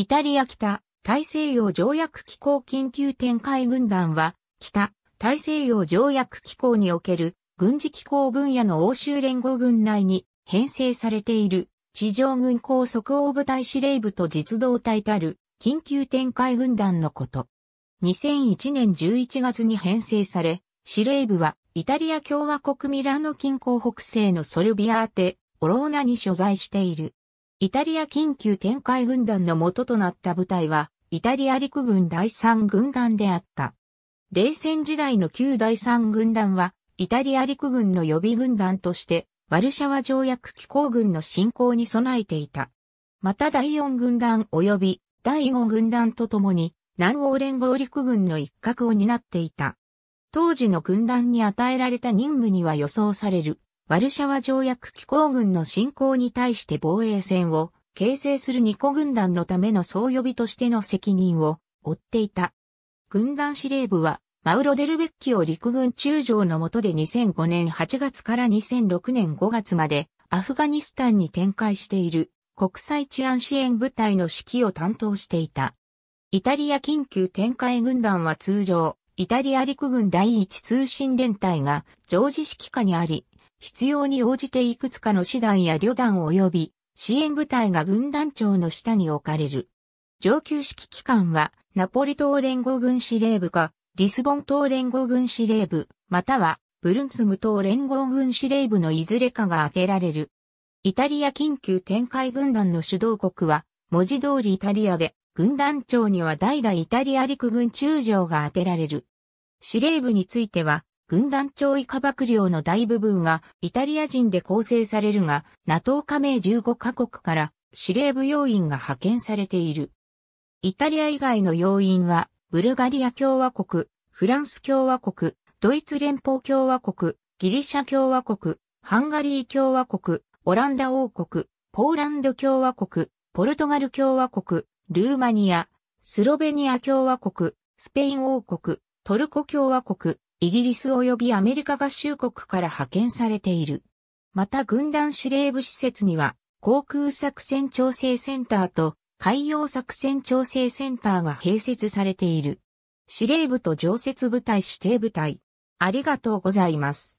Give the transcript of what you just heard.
イタリア北、大西洋条約機構緊急展開軍団は、北、大西洋条約機構における軍事機構分野の欧州連合軍内に編成されている地上軍高速応部隊司令部と実動隊たる緊急展開軍団のこと。2001年11月に編成され、司令部はイタリア共和国ミラノ近郊北西のソルビア宛テ、オローナに所在している。イタリア緊急展開軍団の元となった部隊は、イタリア陸軍第3軍団であった。冷戦時代の旧第3軍団は、イタリア陸軍の予備軍団として、ワルシャワ条約機構軍の侵攻に備えていた。また第4軍団及び第5軍団とともに、南欧連合陸軍の一角を担っていた。当時の軍団に与えられた任務には予想される。ワルシャワ条約機構軍の侵攻に対して防衛戦を形成する二個軍団のための総予備としての責任を負っていた。軍団司令部は、マウロ・デルベッキを陸軍中将の下で2005年8月から2006年5月までアフガニスタンに展開している国際治安支援部隊の指揮を担当していた。イタリア緊急展開軍団は通常、イタリア陸軍第一通信連隊が常時指揮下にあり、必要に応じていくつかの師団や旅団及び支援部隊が軍団長の下に置かれる。上級指揮機関は、ナポリ島連合軍司令部か、リスボン島連合軍司令部、または、ブルンツム島連合軍司令部のいずれかが当てられる。イタリア緊急展開軍団の主導国は、文字通りイタリアで、軍団長には代々イタリア陸軍中将が当てられる。司令部については、軍団長以下幕僚の大部分がイタリア人で構成されるが、NATO 加盟15カ国から司令部要員が派遣されている。イタリア以外の要員は、ブルガリア共和国、フランス共和国、ドイツ連邦共和国、ギリシャ共和国、ハンガリー共和国、オランダ王国、ポーランド共和国、ポルトガル共和国、ルーマニア、スロベニア共和国、スペイン王国、トルコ共和国、イギリス及びアメリカ合衆国から派遣されている。また軍団司令部施設には、航空作戦調整センターと海洋作戦調整センターが併設されている。司令部と常設部隊指定部隊。ありがとうございます。